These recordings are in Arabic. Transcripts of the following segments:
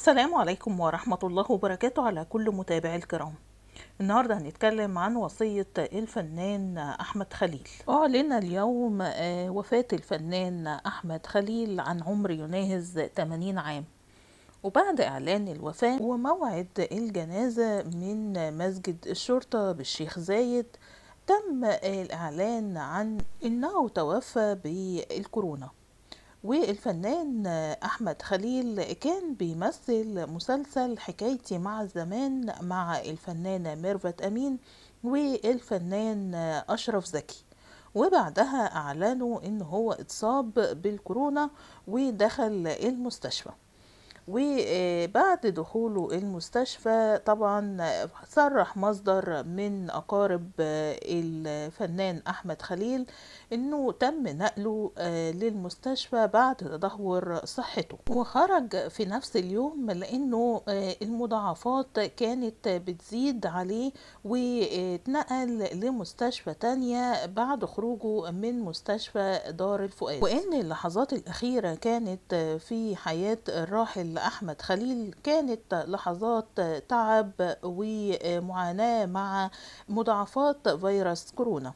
السلام عليكم ورحمة الله وبركاته على كل متابعي الكرام النهاردة هنتكلم عن وصية الفنان أحمد خليل أعلن اليوم آه، وفاة الفنان أحمد خليل عن عمر يناهز 80 عام وبعد إعلان الوفاة وموعد الجنازة من مسجد الشرطة بالشيخ زايد تم الإعلان عن أنه توفى بالكورونا والفنان أحمد خليل كان بيمثل مسلسل حكايتي مع الزمان مع الفنانة ميرفت أمين والفنان أشرف زكي وبعدها أعلنوا إن هو اتصاب بالكورونا ودخل المستشفى وبعد دخوله المستشفى طبعا صرح مصدر من أقارب آه، الفنان أحمد خليل أنه تم نقله آه، للمستشفى بعد تدهور صحته وخرج في نفس اليوم لأنه آه، المضاعفات كانت بتزيد عليه واتنقل لمستشفى تانية بعد خروجه من مستشفى دار الفؤاد وإن اللحظات الأخيرة كانت في حياة الراحل أحمد خليل كانت لحظات تعب ومعاناة مع مضاعفات فيروس كورونا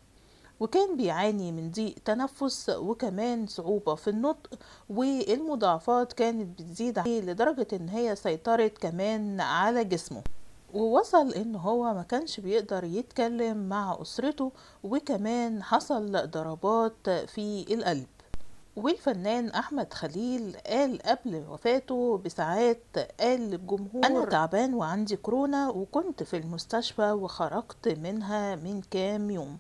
وكان بيعاني من ضيق تنفس وكمان صعوبة في النطق والمضاعفات كانت بتزيد عليه لدرجة ان هي سيطرت كمان على جسمه ووصل ان هو ما كانش بيقدر يتكلم مع اسرته وكمان حصل ضربات في القلب والفنان أحمد خليل قال قبل وفاته بساعات قال للجمهور أنا تعبان وعندي كورونا وكنت في المستشفى وخرجت منها من كام يوم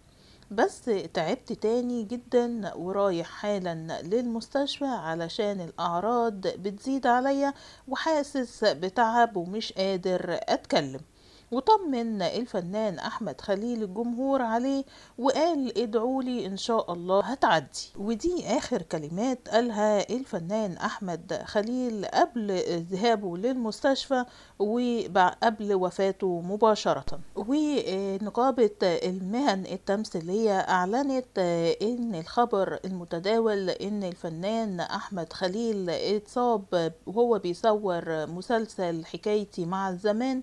بس تعبت تاني جدا ورايح حالا للمستشفى علشان الأعراض بتزيد عليا وحاسس بتعب ومش قادر أتكلم وطمن الفنان أحمد خليل الجمهور عليه وقال ادعولي إن شاء الله هتعدي ودي آخر كلمات قالها الفنان أحمد خليل قبل ذهابه للمستشفى وقبل وفاته مباشرة ونقابة المهن التمثيلية أعلنت إن الخبر المتداول إن الفنان أحمد خليل اتصاب وهو بيصور مسلسل حكايتي مع الزمان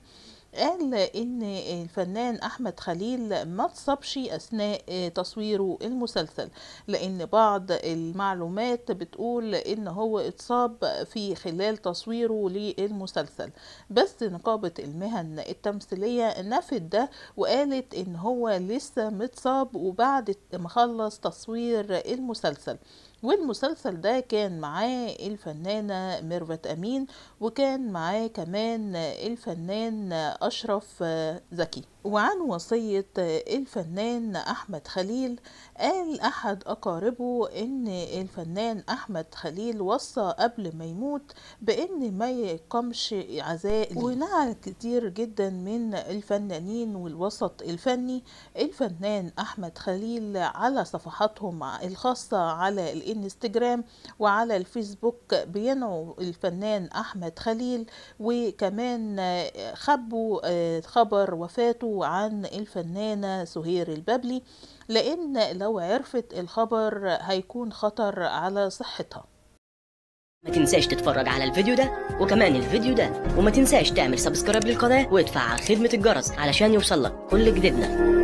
قال إن الفنان أحمد خليل ما اتصابش أثناء تصويره المسلسل لأن بعض المعلومات بتقول إن هو اتصاب في خلال تصويره للمسلسل بس نقابة المهن التمثيلية نفت ده وقالت إن هو لسه متصاب وبعد ما خلص تصوير المسلسل والمسلسل ده كان معاه الفنانة ميرفت أمين وكان معاه كمان الفنان أشرف زكي وعن وصية الفنان أحمد خليل قال أحد أقاربه إن الفنان أحمد خليل وصى قبل ما يموت بإن ما يقامش عزاء ونعى كتير جدا من الفنانين والوسط الفني الفنان أحمد خليل على صفحاتهم الخاصة على الإنستجرام وعلى الفيسبوك بينعوا الفنان أحمد خليل وكمان خبوا آه، خبر وفاته له عن الفنانة سهير البابلي لأن لو عرفت الخبر هيكون خطر على صحتها ما تنساش تتفرج على الفيديو ده وكمان الفيديو ده وما تنساش تعمل سبسكرايب للقناة وادفع خدمة الجرس علشان يوصلك كل جديدنا